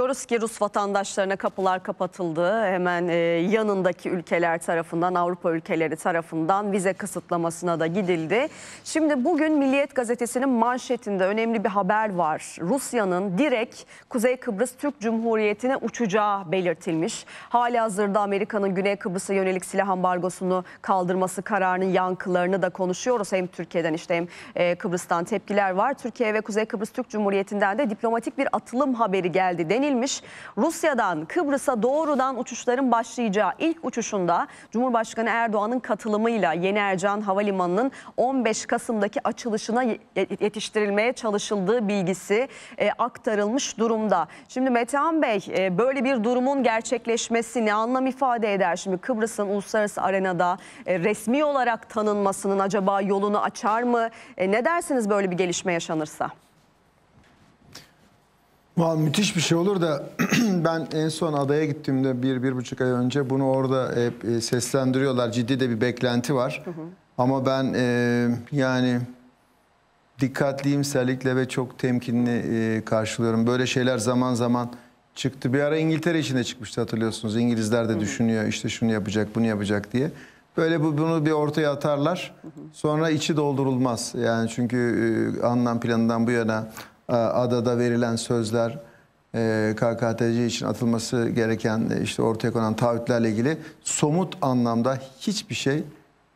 Diyoruz ki Rus vatandaşlarına kapılar kapatıldı. Hemen e, yanındaki ülkeler tarafından, Avrupa ülkeleri tarafından vize kısıtlamasına da gidildi. Şimdi bugün Milliyet Gazetesi'nin manşetinde önemli bir haber var. Rusya'nın direkt Kuzey Kıbrıs Türk Cumhuriyeti'ne uçacağı belirtilmiş. Hali hazırda Amerika'nın Güney Kıbrıs'a yönelik silah ambargosunu kaldırması kararının yankılarını da konuşuyoruz. Hem Türkiye'den işte hem e, Kıbrıs'tan tepkiler var. Türkiye ve Kuzey Kıbrıs Türk Cumhuriyeti'nden de diplomatik bir atılım haberi geldi deniyor yönelilmiş. Rusya'dan Kıbrıs'a doğrudan uçuşların başlayacağı ilk uçuşunda Cumhurbaşkanı Erdoğan'ın katılımıyla Yeni Ercan Havalimanı'nın 15 Kasım'daki açılışına yetiştirilmeye çalışıldığı bilgisi e, aktarılmış durumda. Şimdi Metehan Bey e, böyle bir durumun gerçekleşmesi ne anlam ifade eder? Şimdi Kıbrıs'ın uluslararası arenada e, resmi olarak tanınmasının acaba yolunu açar mı? Ne dersiniz böyle bir gelişme yaşanırsa? Vallahi müthiş bir şey olur da ben en son adaya gittiğimde bir, bir buçuk ay önce bunu orada hep e, seslendiriyorlar. Ciddi de bir beklenti var. Hı hı. Ama ben e, yani dikkatliyim serlikle ve çok temkinli e, karşılıyorum. Böyle şeyler zaman zaman çıktı. Bir ara İngiltere içinde çıkmıştı hatırlıyorsunuz. İngilizler de hı hı. düşünüyor işte şunu yapacak bunu yapacak diye. Böyle bu, bunu bir ortaya atarlar. Sonra içi doldurulmaz. Yani çünkü e, anlam planından bu yana e, adada verilen sözler, e, KKTC için atılması gereken e, işte ortaya konan taahhütlerle ilgili somut anlamda hiçbir şey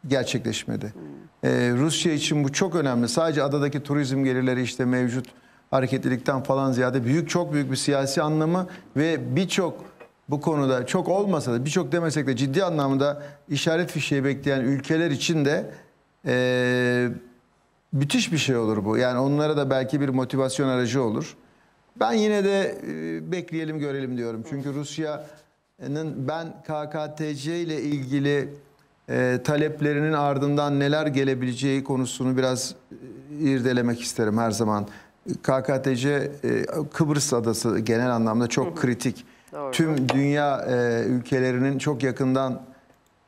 gerçekleşmedi. Rusya için bu çok önemli. Sadece adadaki turizm gelirleri işte mevcut hareketlilikten falan ziyade büyük çok büyük bir siyasi anlamı ve birçok bu konuda çok olmasa da birçok demesek de ciddi anlamda işaret fişeği bekleyen ülkeler için de e, müthiş bir şey olur bu. Yani onlara da belki bir motivasyon aracı olur. Ben yine de e, bekleyelim görelim diyorum. Çünkü Rusya'nın ben KKTC ile ilgili e, taleplerinin ardından neler gelebileceği konusunu biraz e, irdelemek isterim her zaman. KKTC e, Kıbrıs adası genel anlamda çok kritik. Doğru. Tüm dünya e, ülkelerinin çok yakından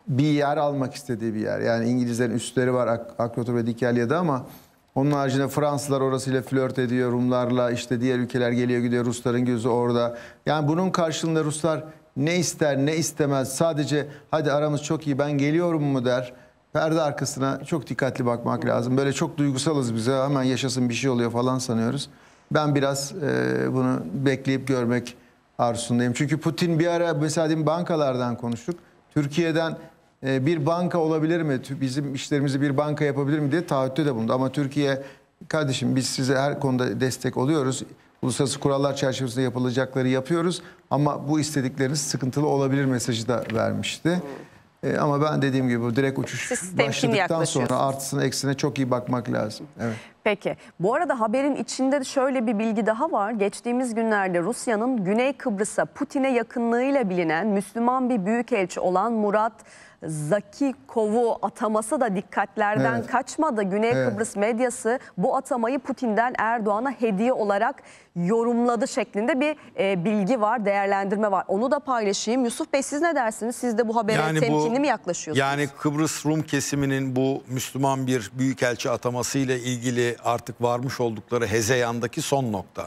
bir yer almak istediği bir yer. Yani İngilizlerin üstleri var Ak Akrotur ve Dikalya'da ama onun haricinde Fransızlar orasıyla flört ediyor, Rumlarla işte diğer ülkeler geliyor gidiyor, Rusların gözü orada. Yani bunun karşılığında Ruslar ne ister ne istemez sadece hadi aramız çok iyi ben geliyorum mu der. Perde arkasına çok dikkatli bakmak lazım. Böyle çok duygusalız bize hemen yaşasın bir şey oluyor falan sanıyoruz. Ben biraz e, bunu bekleyip görmek arzusundayım. Çünkü Putin bir ara mesela bankalardan konuştuk. Türkiye'den e, bir banka olabilir mi? Bizim işlerimizi bir banka yapabilir mi diye taahhütte de bulundu. Ama Türkiye kardeşim biz size her konuda destek oluyoruz. Uluslararası kurallar çerçevesinde yapılacakları yapıyoruz. Ama bu istedikleriniz sıkıntılı olabilir mesajı da vermişti. Evet. E, ama ben dediğim gibi direkt uçuş başladıktan sonra artısına eksine çok iyi bakmak lazım. Evet. Peki. Bu arada haberin içinde şöyle bir bilgi daha var. Geçtiğimiz günlerde Rusya'nın Güney Kıbrıs'a Putin'e yakınlığıyla bilinen Müslüman bir büyükelçi olan Murat Zaki Kovu ataması da dikkatlerden evet. kaçmadı. Güney evet. Kıbrıs medyası bu atamayı Putin'den Erdoğan'a hediye olarak yorumladı şeklinde bir e, bilgi var, değerlendirme var. Onu da paylaşayım. Yusuf Bey siz ne dersiniz? Siz de bu habere yani temkinli bu, mi yaklaşıyorsunuz? Yani Kıbrıs Rum kesiminin bu Müslüman bir büyükelçi ataması ile ilgili artık varmış oldukları hezeyandaki son nokta.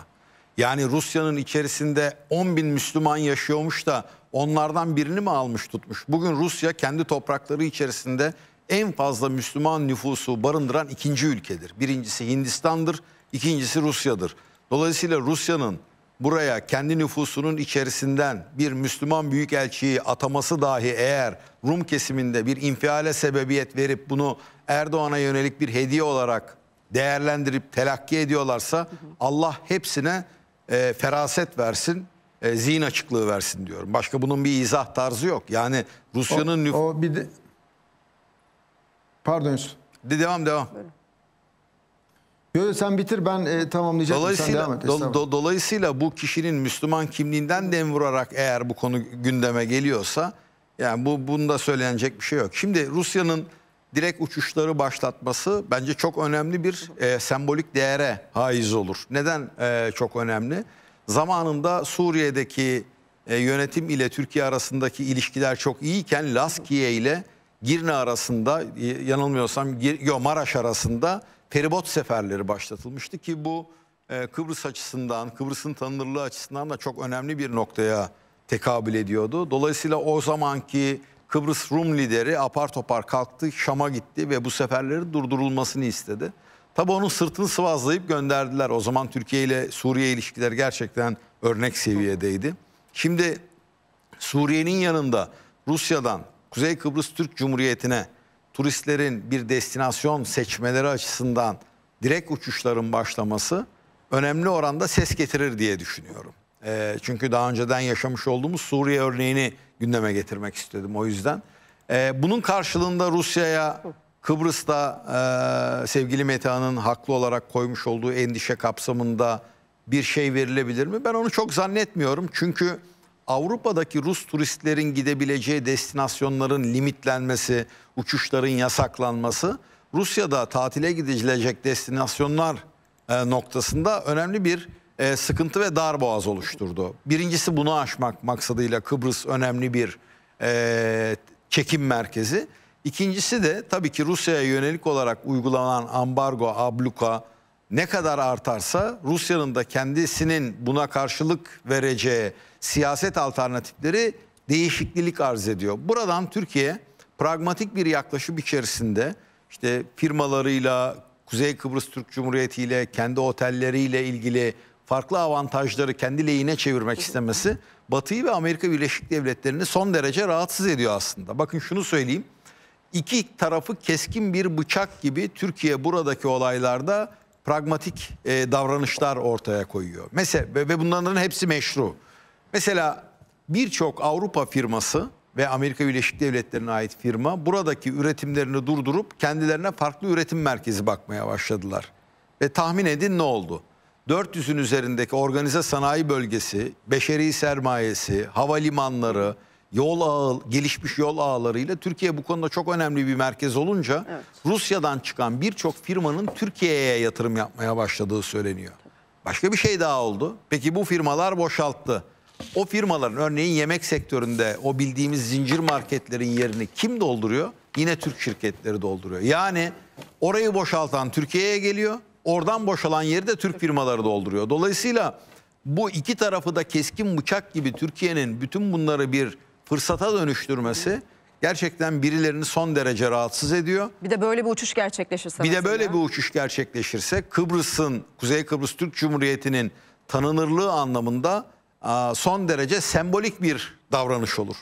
Yani Rusya'nın içerisinde 10 bin Müslüman yaşıyormuş da onlardan birini mi almış tutmuş? Bugün Rusya kendi toprakları içerisinde en fazla Müslüman nüfusu barındıran ikinci ülkedir. Birincisi Hindistan'dır, ikincisi Rusya'dır. Dolayısıyla Rusya'nın buraya kendi nüfusunun içerisinden bir Müslüman büyükelçiyi ataması dahi eğer Rum kesiminde bir infiale sebebiyet verip bunu Erdoğan'a yönelik bir hediye olarak değerlendirip telakki ediyorlarsa Allah hepsine e, feraset versin e, zihin açıklığı versin diyorum. Başka bunun bir izah tarzı yok. Yani Rusya'nın nüf... O bir de... Pardon Yusuf. De, devam devam. Böyle. Yok sen bitir ben e, tamamlayacağım. Dolayısıyla, et, do, do, dolayısıyla bu kişinin Müslüman kimliğinden dem vurarak eğer bu konu gündeme geliyorsa yani bu bunda söylenecek bir şey yok. Şimdi Rusya'nın direkt uçuşları başlatması bence çok önemli bir e, sembolik değere haiz olur. Neden e, çok önemli? zamanında Suriye'deki e, yönetim ile Türkiye arasındaki ilişkiler çok iyiyken Laskiye ile Girne arasında e, yanılmıyorsam yo, Maraş arasında feribot seferleri başlatılmıştı ki bu e, Kıbrıs açısından Kıbrıs'ın tanınırlığı açısından da çok önemli bir noktaya tekabül ediyordu. Dolayısıyla o zamanki Kıbrıs Rum lideri apar topar kalktı Şam'a gitti ve bu seferlerin durdurulmasını istedi. Tabi onun sırtını sıvazlayıp gönderdiler. O zaman Türkiye ile Suriye ilişkiler gerçekten örnek seviyedeydi. Şimdi Suriye'nin yanında Rusya'dan Kuzey Kıbrıs Türk Cumhuriyeti'ne turistlerin bir destinasyon seçmeleri açısından direkt uçuşların başlaması önemli oranda ses getirir diye düşünüyorum. E, çünkü daha önceden yaşamış olduğumuz Suriye örneğini gündeme getirmek istedim o yüzden. E, bunun karşılığında Rusya'ya Kıbrıs'ta e, sevgili Meta'nın haklı olarak koymuş olduğu endişe kapsamında bir şey verilebilir mi? Ben onu çok zannetmiyorum. Çünkü Avrupa'daki Rus turistlerin gidebileceği destinasyonların limitlenmesi, uçuşların yasaklanması Rusya'da tatile gidilecek destinasyonlar e, noktasında önemli bir e, sıkıntı ve darboğaz oluşturdu. Birincisi bunu aşmak maksadıyla Kıbrıs önemli bir e, çekim merkezi. İkincisi de tabii ki Rusya'ya yönelik olarak uygulanan ambargo, abluka ne kadar artarsa Rusya'nın da kendisinin buna karşılık vereceği siyaset alternatifleri değişiklik arz ediyor. Buradan Türkiye pragmatik bir yaklaşım içerisinde işte firmalarıyla, Kuzey Kıbrıs Türk Cumhuriyeti ile, kendi otelleriyle ilgili farklı avantajları kendi lehine çevirmek istemesi Batı'yı ve Amerika Birleşik Devletleri'ni son derece rahatsız ediyor aslında. Bakın şunu söyleyeyim iki tarafı keskin bir bıçak gibi Türkiye buradaki olaylarda pragmatik e, davranışlar ortaya koyuyor. Mesela ve, ve bunların hepsi meşru. Mesela birçok Avrupa firması ve Amerika Birleşik Devletleri'ne ait firma buradaki üretimlerini durdurup kendilerine farklı üretim merkezi bakmaya başladılar. Ve tahmin edin ne oldu? 400'ün üzerindeki organize sanayi bölgesi, beşeri sermayesi, havalimanları, yol ağı, gelişmiş yol ağlarıyla Türkiye bu konuda çok önemli bir merkez olunca evet. Rusya'dan çıkan birçok firmanın Türkiye'ye yatırım yapmaya başladığı söyleniyor. Başka bir şey daha oldu. Peki bu firmalar boşalttı. O firmaların örneğin yemek sektöründe o bildiğimiz zincir marketlerin yerini kim dolduruyor? Yine Türk şirketleri dolduruyor. Yani orayı boşaltan Türkiye'ye geliyor. Oradan boşalan yeri de Türk firmaları dolduruyor. Dolayısıyla bu iki tarafı da keskin bıçak gibi Türkiye'nin bütün bunları bir fırsata dönüştürmesi gerçekten birilerini son derece rahatsız ediyor. Bir de böyle bir uçuş gerçekleşirse. Bir de böyle bir uçuş gerçekleşirse Kıbrıs'ın, Kuzey Kıbrıs Türk Cumhuriyeti'nin tanınırlığı anlamında son derece sembolik bir davranış olur.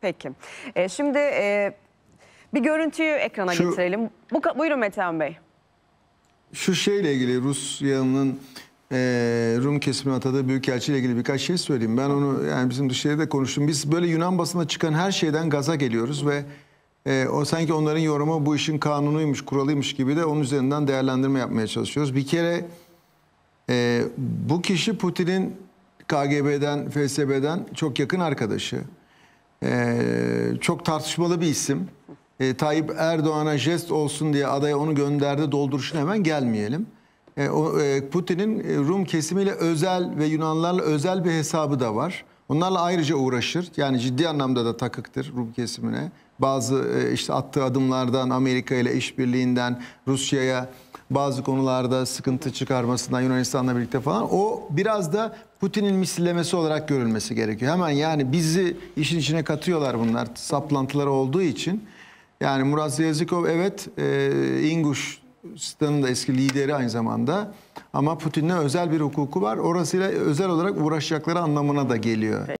Peki. E, şimdi e, bir görüntüyü ekrana Şu, getirelim. Bu, buyurun Metehan Bey. Şu şeyle ilgili Rusya'nın e, Rum kesimine atadığı büyükelçi ile ilgili birkaç şey söyleyeyim. Ben onu yani bizim dışarıda de konuştum. Biz böyle Yunan basında çıkan her şeyden gaza geliyoruz ve e, o sanki onların yorumu bu işin kanunuymuş, kuralıymış gibi de onun üzerinden değerlendirme yapmaya çalışıyoruz. Bir kere e, bu kişi Putin'in KGB'den, FSB'den çok yakın arkadaşı. E, çok tartışmalı bir isim. E, Tayyip Erdoğan'a jest olsun diye adaya onu gönderdi dolduruşuna hemen gelmeyelim. E, e, Putin'in e, Rum kesimiyle özel ve Yunanlarla özel bir hesabı da var. Onlarla ayrıca uğraşır. Yani ciddi anlamda da takıktır Rum kesimine. Bazı işte attığı adımlardan, Amerika ile işbirliğinden, Rusya'ya bazı konularda sıkıntı çıkarmasından Yunanistan'la birlikte falan o biraz da Putin'in misillemesi olarak görülmesi gerekiyor. Hemen yani bizi işin içine katıyorlar bunlar saplantıları olduğu için. Yani Murat Yazikov evet e, İnguş Yunanistan'ın da eski lideri aynı zamanda. Ama Putin'le özel bir hukuku var. Orasıyla özel olarak uğraşacakları anlamına da geliyor.